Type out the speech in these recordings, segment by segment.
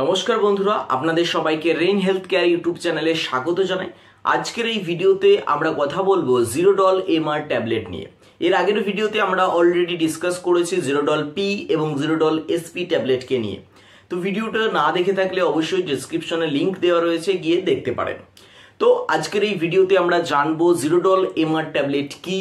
নমস্কার বন্ধুরা আপনাদের সবাইকে রেইন হেলথ কেয়ার ইউটিউব চ্যানেলে স্বাগত জানাই আজকের এই ভিডিওতে আমরা কথা বলবো জিরোডল এমআর ট্যাবলেট নিয়ে এর আগের ভিডিওতে আমরা অলরেডি ডিসকাস করেছি জিরো ডল পি এবং জিরোডল এসপি ট্যাবলেটকে নিয়ে তো ভিডিওটা না দেখে থাকলে অবশ্যই ডিসক্রিপশনে লিংক দেওয়া রয়েছে গিয়ে দেখতে পারেন তো আজকের এই ভিডিওতে আমরা জানবো জিরোডল এমআর ট্যাবলেট কি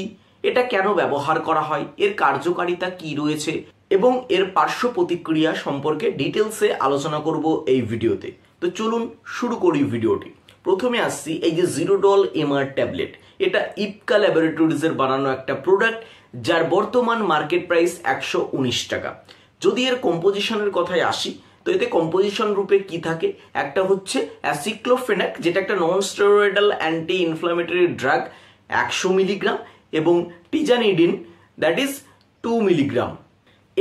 এটা কেন ব্যবহার করা হয় এর কার্যকারিতা কি রয়েছে এবং এর পার্শ্ব প্রতিক্রিয়া সম্পর্কে ডিটেলসে আলোচনা করব এই ভিডিওতে তো চলুন শুরু করি ভিডিওটি প্রথমে আসছি এই যে জিরোডল এমআর ট্যাবলেট এটা ইপকা ল্যাবরেটরিজের বানানো একটা প্রোডাক্ট যার বর্তমান মার্কেট প্রাইস একশো টাকা যদি এর কম্পোজিশনের কথায় আসি তো এতে কম্পোজিশন রূপে কি থাকে একটা হচ্ছে অ্যাসিক্লোফেনাক যেটা একটা non steroidal anti inflammatory drug একশো মিলিগ্রাম এবং tizanidine that is two milligram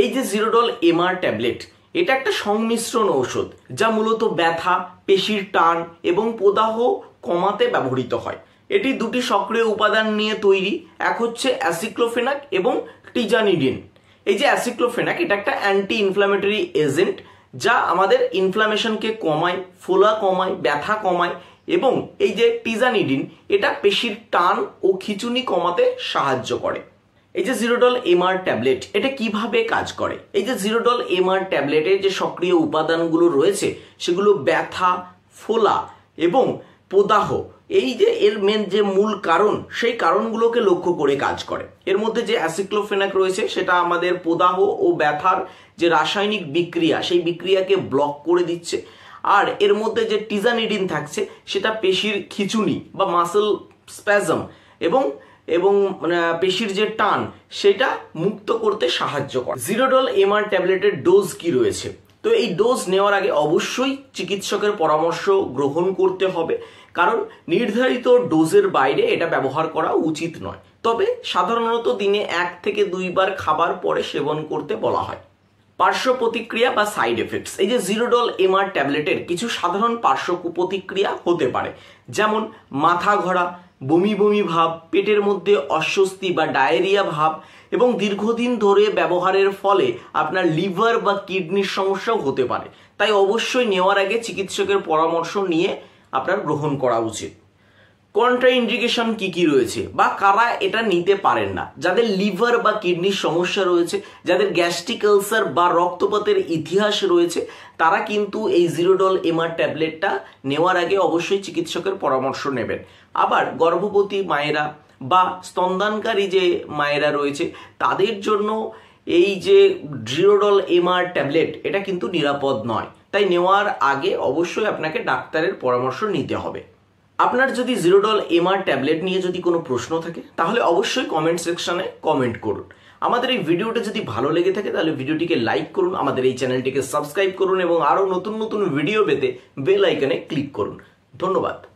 এই যে জিরোডল এমআর ট্যাবলেট এটা একটা সংমিশ্রণ ঔষধ যা মূলত ব্যথা পেশির টান এবং প্রদাহ কমাতে ব্যবহৃত হয় এটি দুটি সক্রিয় উপাদান নিয়ে তৈরি এক হচ্ছে অ্যাসিক্লোফেনাক এবং টিজানিডিন এই যে অ্যাসিক্লোফেনাক এটা একটা অ্যান্টি ইনফ্ল্যামেটরি এজেন্ট যা আমাদের ইনফ্ল্যামেশনকে কমায় ফোলা কমায় ব্যথা কমায় এবং এই যে টিজানিডিন এটা পেশির টান ও খিচুনি কমাতে সাহায্য করে এই যে জিরোডল এমআর ট্যাবলেট এটা কিভাবে কাজ করে এই যে জিরোডল এমআর ট্যাবলেটের যে সক্রিয় উপাদানগুলো রয়েছে সেগুলো ব্যথা ফোলা এবং প্রদাহ এই যে এর মেন যে মূল কারণ সেই কারণগুলোকে লক্ষ্য করে কাজ করে এর মধ্যে যে অ্যাসিক্লোফেনাক রয়েছে সেটা আমাদের প্রদাহ ও ব্যথার যে রাসায়নিক বিক্রিয়া সেই বিক্রিয়াকে ব্লক করে দিচ্ছে আর এর মধ্যে যে টিজানিডিন থাকছে সেটা পেশির খিচুনি বা মাসেল স্প্যাজম এবং এবং মানে, পেশির যে টান সেটা মুক্ত করতে সাহায্য করে জিরোডল এমআর ট্যাবলেটের ডোজ কি রয়েছে তো এই ডোজ নেওয়ার আগে অবশ্যই চিকিৎসকের পরামর্শ গ্রহণ করতে হবে কারণ নির্ধারিত ডোজের বাইরে এটা ব্যবহার করা উচিত নয় তবে সাধারণত দিনে এক থেকে দুইবার খাবার পরে সেবন করতে বলা হয় পার্শ্ব প্রতিক্রিয়া বা সাইড এফেক্টস এই যে জিরোডল এমআর ট্যাবলেটের কিছু সাধারণ পার্শ্ব প্রতিক্রিয়া হতে পারে যেমন মাথা ঘোরা বমি বমি ভাব পেটের মধ্যে অস্বস্তি বা ডায়েরিয়া ভাব এবং দীর্ঘদিন ধরে ব্যবহারের ফলে আপনার লিভার বা কিডনির সমস্যাও হতে পারে তাই অবশ্যই নেওয়ার আগে চিকিৎসকের পরামর্শ নিয়ে আপনার গ্রহণ করা উচিত কন্ট্রাইন্ডিকেশন কি কি রয়েছে বা কারা এটা নিতে পারেন না যাদের লিভার বা কিডনির সমস্যা রয়েছে যাদের গ্যাস্ট্রিক আলসার বা রক্তপাতের ইতিহাস রয়েছে তারা কিন্তু এই জিরোডল এমআর ট্যাবলেটটা নেওয়ার আগে অবশ্যই চিকিৎসকের পরামর্শ নেবেন আবার গর্ভবতী মায়েরা বা স্তন্দানকারী যে মায়েরা রয়েছে তাদের জন্য এই যে জিরোডল এমআর ট্যাবলেট এটা কিন্তু নিরাপদ নয় তাই নেওয়ার আগে অবশ্যই আপনাকে ডাক্তারের পরামর্শ নিতে হবে আপনার যদি জিরোডল এমআর ট্যাবলেট নিয়ে যদি কোনো প্রশ্ন থাকে তাহলে অবশ্যই কমেন্ট সেকশনে কমেন্ট করুন আমাদের এই ভিডিওটা যদি ভালো লেগে থাকে তাহলে ভিডিওটিকে লাইক করুন আমাদের এই চ্যানেলটিকে সাবস্ক্রাইব করুন এবং আরও নতুন নতুন ভিডিও পেতে বেল আইকনে ক্লিক করুন ধন্যবাদ